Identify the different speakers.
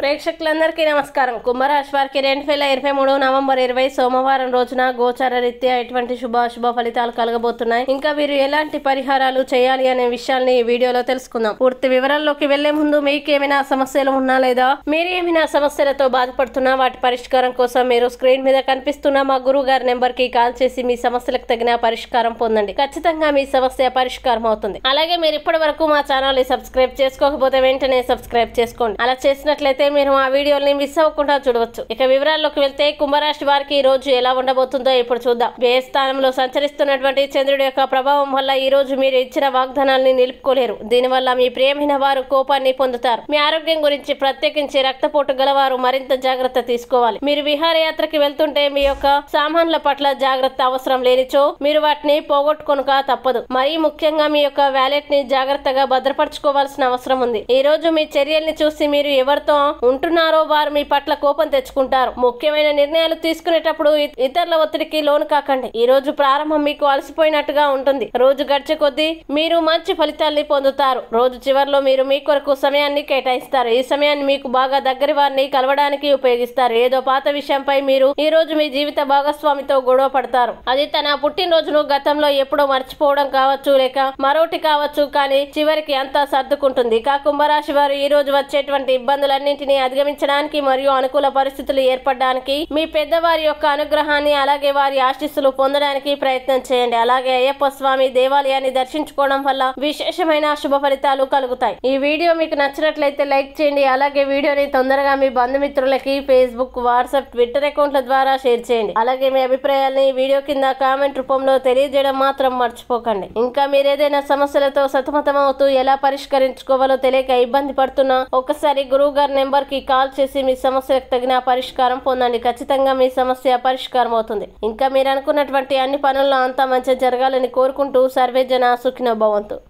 Speaker 1: ప్రేక్షకులందరికీ నమస్కారం కుంభరాశి వారికి రెండు వేల ఇరవై మూడు నవంబర్ ఇరవై సోమవారం రోజున గోచార రీత్యా ఎటువంటి శుభాశుభ ఫలితాలు కలగబోతున్నాయి ఇంకా వీరు ఎలాంటి పరిహారాలు చేయాలి అనే విషయాన్ని ఈ వీడియోలో తెలుసుకుందాం పూర్తి వివరాల్లోకి వెళ్లే ముందు మీకేమైనా సమస్యలు ఉన్నా లేదా మీరు ఏమైనా సమస్యలతో బాధపడుతున్నా వాటి పరిష్కారం కోసం మీరు స్క్రీన్ మీద కనిపిస్తున్న మా గురువు గారి నెంబర్ కి కాల్ చేసి మీ సమస్యలకు తగిన పరిష్కారం పొందండి ఖచ్చితంగా మీ సమస్య పరిష్కారం అవుతుంది అలాగే మీరు ఇప్పటి వరకు మా ఛానల్ ని సబ్స్క్రైబ్ చేసుకోకపోతే వెంటనే సబ్స్క్రైబ్ చేసుకోండి అలా చేసినట్లయితే మీరు ఆ వీడియోని మిస్ అవ్వకుండా చూడవచ్చు ఇక వివరాల్లోకి వెళ్తే కుంభరాశి వారికి ఈ రోజు ఎలా ఉండబోతుందో ఇప్పుడు చూద్దాం వ్యయ స్థానంలో సంచరిస్తున్నటువంటి చంద్రుడి యొక్క ప్రభావం వల్ల ఈ రోజు మీరు ఇచ్చిన వాగ్దానాల్ని నిలుపుకోలేరు దీనివల్ల మీ ప్రేమైన వారు కోపాన్ని పొందుతారు మీ ఆరోగ్యం గురించి ప్రత్యేకించి రక్తపోటు గలవారు మరింత జాగ్రత్త తీసుకోవాలి మీరు విహారయాత్రకి వెళ్తుంటే మీ యొక్క సామాన్ల పట్ల జాగ్రత్త అవసరం లేనిచో మీరు వాటిని పోగొట్టుకొనుక తప్పదు మరీ ముఖ్యంగా మీ యొక్క వ్యాలెట్ ని జాగ్రత్తగా భద్రపరచుకోవాల్సిన అవసరం ఉంది ఈ రోజు మీ చర్యల్ని చూసి మీరు ఎవరితో ఉంటున్నారో వారు మీ పట్ల కోపం తెచ్చుకుంటారు ముఖ్యమైన నిర్ణయాలు తీసుకునేటప్పుడు ఇతరుల ఒత్తిడికి లోను కాకండి ఈ రోజు ప్రారంభం మీకు అలసిపోయినట్టుగా ఉంటుంది రోజు గడిచే కొద్దీ మీరు మంచి ఫలితాల్ని పొందుతారు రోజు చివరిలో మీరు మీ కొరకు సమయాన్ని కేటాయిస్తారు ఈ సమయాన్ని మీకు బాగా దగ్గర వారిని కలవడానికి ఉపయోగిస్తారు ఏదో పాత విషయంపై మీరు ఈ రోజు మీ జీవిత భాగస్వామితో గొడవ పడతారు అది తన పుట్టినరోజును గతంలో ఎప్పుడో మర్చిపోవడం కావచ్చు లేక మరోటి కావచ్చు కానీ చివరికి అంతా సర్దుకుంటుంది ఇక కుంభరాశి వారు ఈ రోజు వచ్చేటువంటి ఇబ్బందులన్నీ వీటిని అధిగమించడానికి మరియు అనుకూల పరిస్థితులు ఏర్పడడానికి మీ పెద్దవారి యొక్క అనుగ్రహాన్ని అలాగే వారి ఆశీస్సులు పొందడానికి ప్రయత్నం చేయండి అలాగే అయ్యప్ప స్వామి దేవాలయాన్ని దర్శించుకోవడం వల్ల విశేషమైన శుభ ఫలితాలు కలుగుతాయి ఈ వీడియో మీకు నచ్చినట్లయితే లైక్ చేయండి అలాగే వీడియోని తొందరగా మీ బంధుమిత్రులకి ఫేస్బుక్ వాట్సాప్ ట్విట్టర్ అకౌంట్ల ద్వారా షేర్ చేయండి అలాగే మీ అభిప్రాయాల్ని వీడియో కింద కామెంట్ రూపంలో తెలియజేయడం మాత్రం మర్చిపోకండి ఇంకా మీరేదైనా సమస్యలతో సతమతమవుతూ ఎలా పరిష్కరించుకోవాలో తెలియక ఇబ్బంది పడుతున్నా ఒకసారి గురువు గారి నెంబర్కి కాల్ చేసి మీ సమస్యలకు తగిన పరిష్కారం పొందండి ఖచ్చితంగా మీ సమస్య పరిష్కారం అవుతుంది ఇంకా మీరు అనుకున్నటువంటి అన్ని పనుల్లో అంతా మంచి జరగాలని కోరుకుంటూ సర్వేజన సుఖినో భవంతు